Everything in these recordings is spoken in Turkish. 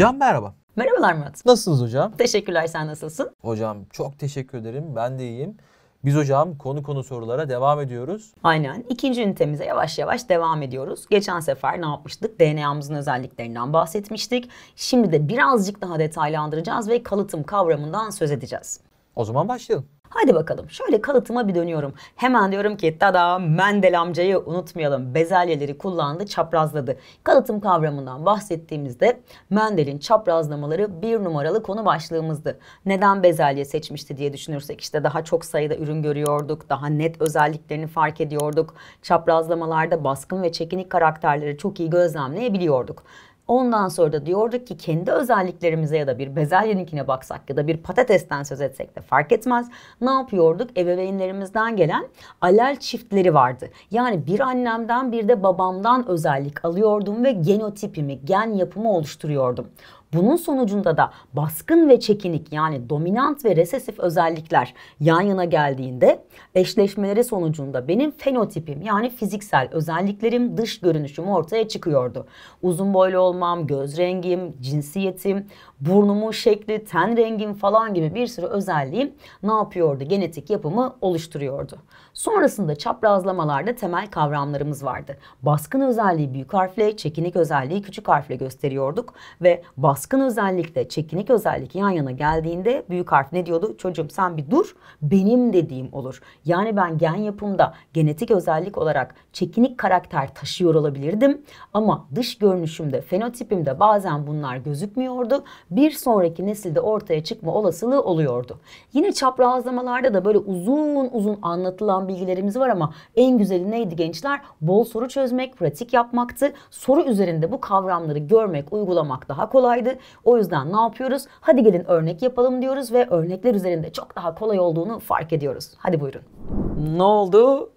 Hocam merhaba. Merhabalar Murat. Nasılsınız hocam? Teşekkürler sen nasılsın? Hocam çok teşekkür ederim ben de iyiyim. Biz hocam konu konu sorulara devam ediyoruz. Aynen. İkinci ünitemize yavaş yavaş devam ediyoruz. Geçen sefer ne yapmıştık? DNA'mızın özelliklerinden bahsetmiştik. Şimdi de birazcık daha detaylandıracağız ve kalıtım kavramından söz edeceğiz. O zaman başlayalım. Hadi bakalım şöyle kalıtıma bir dönüyorum. Hemen diyorum ki tada Mendel amcayı unutmayalım. Bezelyeleri kullandı, çaprazladı. Kalıtım kavramından bahsettiğimizde Mendel'in çaprazlamaları bir numaralı konu başlığımızdı. Neden bezelye seçmişti diye düşünürsek işte daha çok sayıda ürün görüyorduk. Daha net özelliklerini fark ediyorduk. Çaprazlamalarda baskın ve çekinik karakterleri çok iyi gözlemleyebiliyorduk. Ondan sonra da diyorduk ki kendi özelliklerimize ya da bir bezelyeninkine baksak ya da bir patatesten söz etsek de fark etmez. Ne yapıyorduk? Ebeveynlerimizden gelen alel çiftleri vardı. Yani bir annemden bir de babamdan özellik alıyordum ve genotipimi, gen yapımı oluşturuyordum. Bunun sonucunda da baskın ve çekinik yani dominant ve resesif özellikler yan yana geldiğinde eşleşmeleri sonucunda benim fenotipim yani fiziksel özelliklerim dış görünüşüm ortaya çıkıyordu. Uzun boylu olmam, göz rengim, cinsiyetim, burnumun şekli, ten rengim falan gibi bir sürü özelliğim ne yapıyordu? Genetik yapımı oluşturuyordu. Sonrasında çaprazlamalarda temel kavramlarımız vardı. Baskın özelliği büyük harfle, çekinik özelliği küçük harfle gösteriyorduk ve baskın özellikle çekinik özellik yan yana geldiğinde büyük harf ne diyordu? Çocuğum sen bir dur, benim dediğim olur. Yani ben gen yapımda genetik özellik olarak çekinik karakter taşıyor olabilirdim ama dış görünüşümde, fenotipimde bazen bunlar gözükmüyordu bir sonraki nesilde ortaya çıkma olasılığı oluyordu. Yine çaprazlamalarda da böyle uzun uzun anlatılan bilgilerimiz var ama en güzeli neydi gençler? Bol soru çözmek, pratik yapmaktı. Soru üzerinde bu kavramları görmek, uygulamak daha kolaydı. O yüzden ne yapıyoruz? Hadi gelin örnek yapalım diyoruz ve örnekler üzerinde çok daha kolay olduğunu fark ediyoruz. Hadi buyurun. Ne oldu?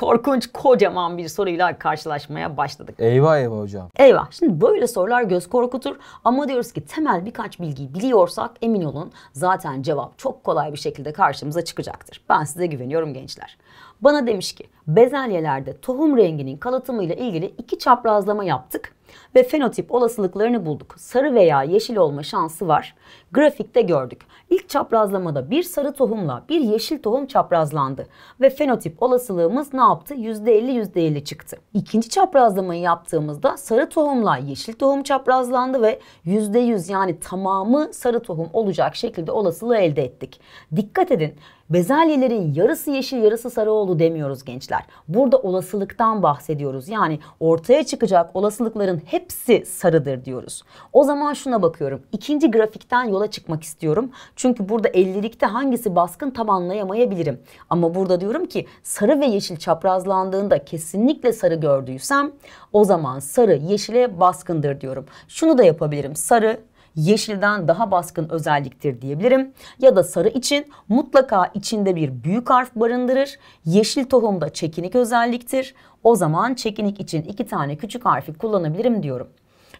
korkunç kocaman bir soruyla karşılaşmaya başladık. Eyvah eyvah hocam. Eyvah. Şimdi böyle sorular göz korkutur ama diyoruz ki temel birkaç bilgiyi biliyorsak emin olun zaten cevap çok kolay bir şekilde karşımıza çıkacaktır. Ben size güveniyorum gençler. Bana demiş ki bezelyelerde tohum renginin kalıtımıyla ilgili iki çaprazlama yaptık ve fenotip olasılıklarını bulduk. Sarı veya yeşil olma şansı var. Grafikte gördük. İlk çaprazlamada bir sarı tohumla bir yeşil tohum çaprazlandı ve fenotip olasılığımız ne yaptı? %50 %50 çıktı. İkinci çaprazlamayı yaptığımızda sarı tohumla yeşil tohum çaprazlandı ve %100 yani tamamı sarı tohum olacak şekilde olasılığı elde ettik. Dikkat edin bezelyelerin yarısı yeşil yarısı sarı oldu demiyoruz gençler. Burada olasılıktan bahsediyoruz. Yani ortaya çıkacak olasılıkların hepsi sarıdır diyoruz. O zaman şuna bakıyorum. İkinci grafikten yola çıkmak istiyorum. Çünkü burada ellilikte hangisi baskın tam anlayamayabilirim. Ama burada diyorum ki sarı ve yeşil çaprazlandığında kesinlikle sarı gördüysem o zaman sarı yeşile baskındır diyorum. Şunu da yapabilirim. Sarı yeşilden daha baskın özelliktir diyebilirim. Ya da sarı için mutlaka içinde bir büyük harf barındırır. Yeşil tohumda çekinik özelliktir. O zaman çekinik için iki tane küçük harfi kullanabilirim diyorum.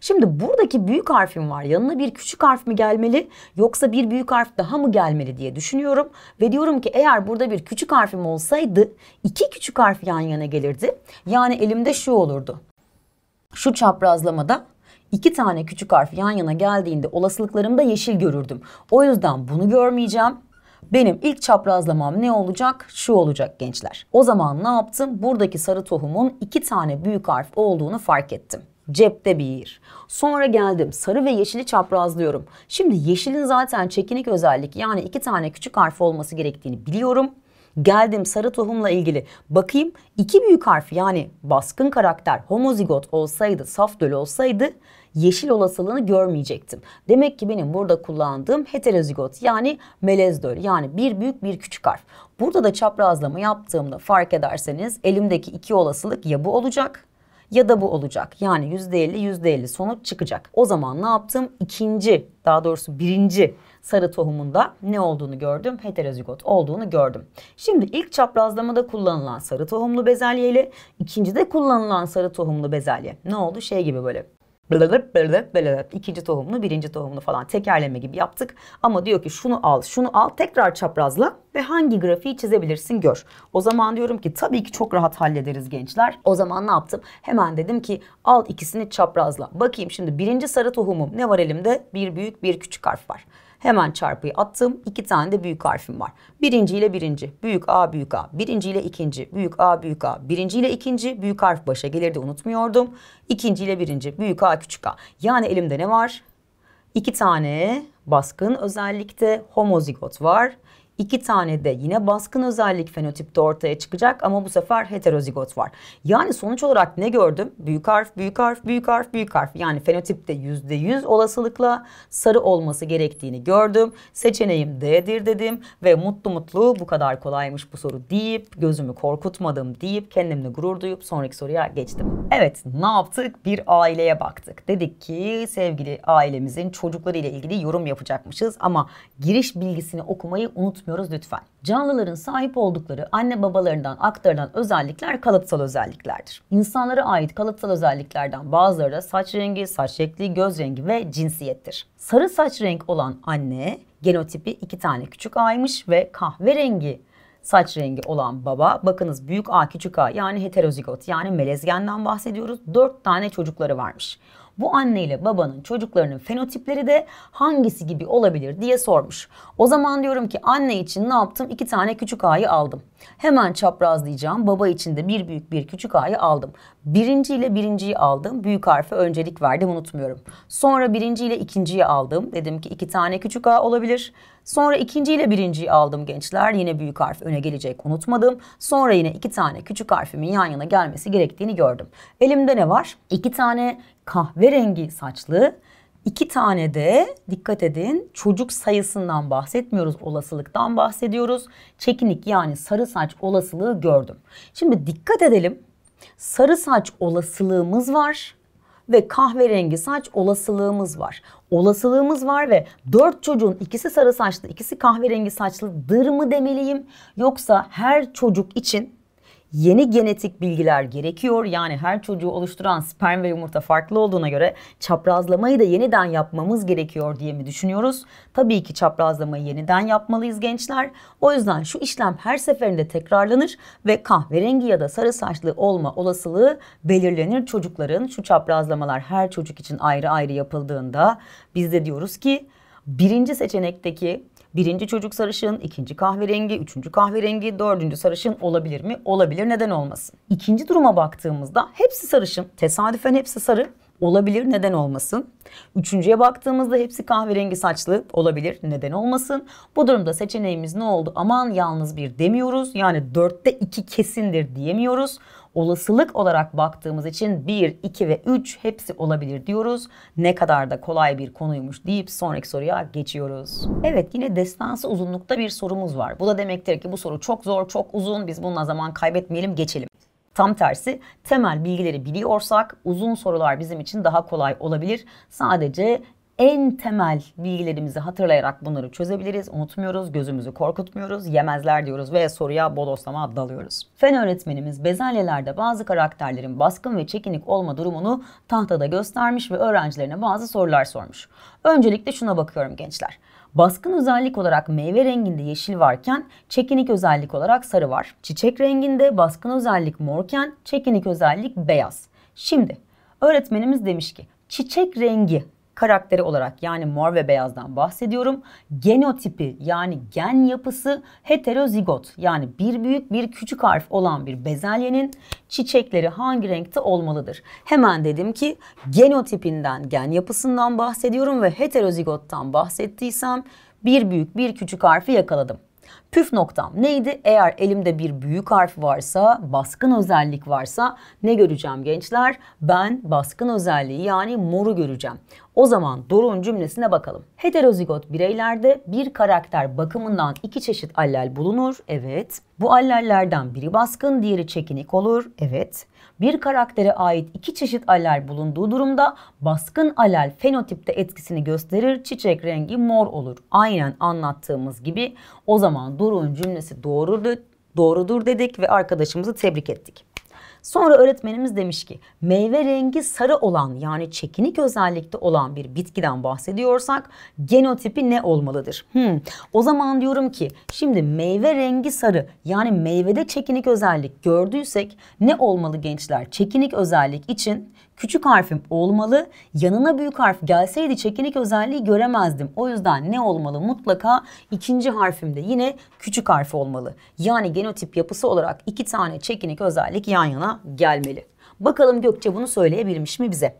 Şimdi buradaki büyük harfim var. Yanına bir küçük harf mi gelmeli yoksa bir büyük harf daha mı gelmeli diye düşünüyorum. Ve diyorum ki eğer burada bir küçük harfim olsaydı iki küçük harf yan yana gelirdi. Yani elimde şu olurdu. Şu çaprazlamada iki tane küçük harf yan yana geldiğinde olasılıklarımda yeşil görürdüm. O yüzden bunu görmeyeceğim. Benim ilk çaprazlamam ne olacak? Şu olacak gençler. O zaman ne yaptım? Buradaki sarı tohumun iki tane büyük harf olduğunu fark ettim cepte bir. Sonra geldim sarı ve yeşili çaprazlıyorum. Şimdi yeşilin zaten çekinik özellik yani iki tane küçük harf olması gerektiğini biliyorum. Geldim sarı tohumla ilgili. Bakayım iki büyük harf yani baskın karakter homozigot olsaydı, saf döl olsaydı yeşil olasılığını görmeyecektim. Demek ki benim burada kullandığım heterozigot yani melez döl yani bir büyük bir küçük harf. Burada da çaprazlama yaptığımda fark ederseniz elimdeki iki olasılık ya bu olacak ya da bu olacak. Yani %50 %50 sonuç çıkacak. O zaman ne yaptım? İkinci daha doğrusu birinci sarı tohumunda ne olduğunu gördüm? Heterozigot olduğunu gördüm. Şimdi ilk çaprazlamada kullanılan sarı tohumlu bezelye ile ikincide kullanılan sarı tohumlu bezelye ne oldu? Şey gibi böyle ikinci tohumunu, birinci tohumunu falan tekerleme gibi yaptık. Ama diyor ki şunu al, şunu al, tekrar çaprazla ve hangi grafiği çizebilirsin gör. O zaman diyorum ki tabii ki çok rahat hallederiz gençler. O zaman ne yaptım? Hemen dedim ki al ikisini çaprazla. Bakayım şimdi birinci sarı tohumum ne var elimde? Bir büyük bir küçük harf var. Hemen çarpıyı attım. İki tane de büyük harfim var. Birinci ile birinci. Büyük A büyük A. Birinci ile ikinci. Büyük A büyük A. Birinci ile ikinci. Büyük harf başa gelirdi unutmuyordum. İkinci ile birinci. Büyük A küçük A. Yani elimde ne var? İki tane baskın özellikle homozigot var. İki tane de yine baskın özellik fenotipte ortaya çıkacak ama bu sefer heterozigot var. Yani sonuç olarak ne gördüm? Büyük harf, büyük harf, büyük harf, büyük harf. Yani fenotipte yüzde yüz olasılıkla sarı olması gerektiğini gördüm. Seçeneğim D'dir dedim ve mutlu mutlu bu kadar kolaymış bu soru deyip gözümü korkutmadım deyip kendimle gurur duyup sonraki soruya geçtim. Evet ne yaptık? Bir aileye baktık. Dedik ki sevgili ailemizin çocuklarıyla ilgili yorum yapacakmışız ama giriş bilgisini okumayı unutmayalım unutmuyoruz lütfen. Canlıların sahip oldukları anne babalarından aktarılan özellikler kalıtsal özelliklerdir. İnsanlara ait kalıtsal özelliklerden bazıları da saç rengi, saç şekli, göz rengi ve cinsiyettir. Sarı saç renk olan anne genotipi iki tane küçük A'ymış ve kahverengi saç rengi olan baba. Bakınız büyük A küçük A yani heterozigot yani melezgenden bahsediyoruz. Dört tane çocukları varmış. Bu anne ile babanın çocuklarının fenotipleri de hangisi gibi olabilir diye sormuş. O zaman diyorum ki anne için ne yaptım? İki tane küçük A'yı aldım. Hemen çaprazlayacağım. Baba için de bir büyük bir küçük A'yı aldım. Birinci ile birinciyi aldım. Büyük harfe öncelik verdim unutmuyorum. Sonra birinci ile ikinciyi aldım. Dedim ki iki tane küçük A olabilir. Sonra ikinciyle birinciyi aldım gençler. Yine büyük harf öne gelecek unutmadım. Sonra yine iki tane küçük harfimin yan yana gelmesi gerektiğini gördüm. Elimde ne var? İki tane kahverengi saçlı İki tane de dikkat edin çocuk sayısından bahsetmiyoruz olasılıktan bahsediyoruz. Çekinik yani sarı saç olasılığı gördüm. Şimdi dikkat edelim sarı saç olasılığımız var ve kahverengi saç olasılığımız var. Olasılığımız var ve dört çocuğun ikisi sarı saçlı, ikisi kahverengi saçlıdır mı demeliyim? Yoksa her çocuk için yeni genetik bilgiler gerekiyor. Yani her çocuğu oluşturan sperm ve yumurta farklı olduğuna göre çaprazlamayı da yeniden yapmamız gerekiyor diye mi düşünüyoruz? Tabii ki çaprazlamayı yeniden yapmalıyız gençler. O yüzden şu işlem her seferinde tekrarlanır ve kahverengi ya da sarı saçlı olma olasılığı belirlenir çocukların. Şu çaprazlamalar her çocuk için ayrı ayrı yapıldığında biz de diyoruz ki birinci seçenekteki Birinci çocuk sarışın, ikinci kahverengi, üçüncü kahverengi, dördüncü sarışın olabilir mi? Olabilir neden olmasın? İkinci duruma baktığımızda hepsi sarışın, tesadüfen hepsi sarı olabilir neden olmasın. Üçüncüye baktığımızda hepsi kahverengi saçlı olabilir neden olmasın. Bu durumda seçeneğimiz ne oldu? Aman yalnız bir demiyoruz yani dörtte iki kesindir diyemiyoruz. Olasılık olarak baktığımız için 1, 2 ve 3 hepsi olabilir diyoruz. Ne kadar da kolay bir konuymuş deyip sonraki soruya geçiyoruz. Evet yine destansı uzunlukta bir sorumuz var. Bu da demektir ki bu soru çok zor, çok uzun. Biz bununla zaman kaybetmeyelim, geçelim. Tam tersi temel bilgileri biliyorsak uzun sorular bizim için daha kolay olabilir. Sadece en temel bilgilerimizi hatırlayarak bunları çözebiliriz. Unutmuyoruz, gözümüzü korkutmuyoruz, yemezler diyoruz ve soruya bodoslama dalıyoruz. Fen öğretmenimiz bezelyelerde bazı karakterlerin baskın ve çekinik olma durumunu tahtada göstermiş ve öğrencilerine bazı sorular sormuş. Öncelikle şuna bakıyorum gençler. Baskın özellik olarak meyve renginde yeşil varken çekinik özellik olarak sarı var. Çiçek renginde baskın özellik morken çekinik özellik beyaz. Şimdi öğretmenimiz demiş ki çiçek rengi karakteri olarak yani mor ve beyazdan bahsediyorum. Genotipi yani gen yapısı heterozigot yani bir büyük bir küçük harf olan bir bezelyenin çiçekleri hangi renkte olmalıdır? Hemen dedim ki genotipinden gen yapısından bahsediyorum ve heterozigottan bahsettiysem bir büyük bir küçük harfi yakaladım. Püf noktam neydi? Eğer elimde bir büyük harf varsa, baskın özellik varsa ne göreceğim gençler? Ben baskın özelliği yani moru göreceğim. O zaman Doruk'un cümlesine bakalım. Heterozigot bireylerde bir karakter bakımından iki çeşit allel bulunur. Evet. Bu allellerden biri baskın, diğeri çekinik olur. Evet. Bir karaktere ait iki çeşit allel bulunduğu durumda baskın allel fenotipte etkisini gösterir. Çiçek rengi mor olur. Aynen anlattığımız gibi. O zaman Doruk'un cümlesi doğrudur, doğrudur dedik ve arkadaşımızı tebrik ettik. Sonra öğretmenimiz demiş ki meyve rengi sarı olan yani çekinik özellikte olan bir bitkiden bahsediyorsak genotipi ne olmalıdır? Hmm. O zaman diyorum ki şimdi meyve rengi sarı yani meyvede çekinik özellik gördüysek ne olmalı gençler? Çekinik özellik için Küçük harfim olmalı. Yanına büyük harf gelseydi çekinik özelliği göremezdim. O yüzden ne olmalı? Mutlaka ikinci harfimde yine küçük harf olmalı. Yani genotip yapısı olarak iki tane çekinik özellik yan yana gelmeli. Bakalım Gökçe bunu söyleyebilmiş mi bize?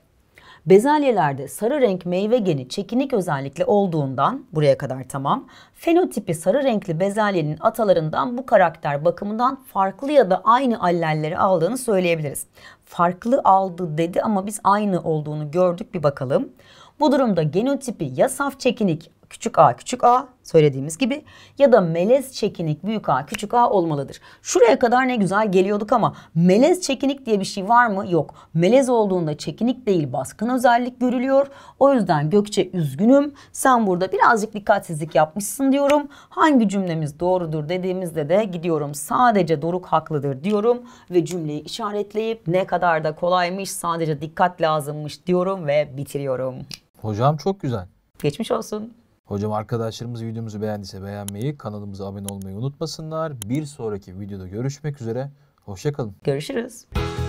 Bezelyelerde sarı renk meyve geni çekinik özellikle olduğundan buraya kadar tamam. Fenotipi sarı renkli bezelyenin atalarından bu karakter bakımından farklı ya da aynı allelleri aldığını söyleyebiliriz. Farklı aldı dedi ama biz aynı olduğunu gördük bir bakalım. Bu durumda genotipi ya saf çekinik küçük a küçük a söylediğimiz gibi ya da melez çekinik büyük a küçük a olmalıdır. Şuraya kadar ne güzel geliyorduk ama melez çekinik diye bir şey var mı? Yok. Melez olduğunda çekinik değil baskın özellik görülüyor. O yüzden Gökçe üzgünüm. Sen burada birazcık dikkatsizlik yapmışsın diyorum. Hangi cümlemiz doğrudur dediğimizde de gidiyorum. Sadece Doruk haklıdır diyorum ve cümleyi işaretleyip ne kadar da kolaymış sadece dikkat lazımmış diyorum ve bitiriyorum. Hocam çok güzel. Geçmiş olsun. Hocam arkadaşlarımız videomuzu beğendiyse beğenmeyi, kanalımıza abone olmayı unutmasınlar. Bir sonraki videoda görüşmek üzere. Hoşçakalın. Görüşürüz.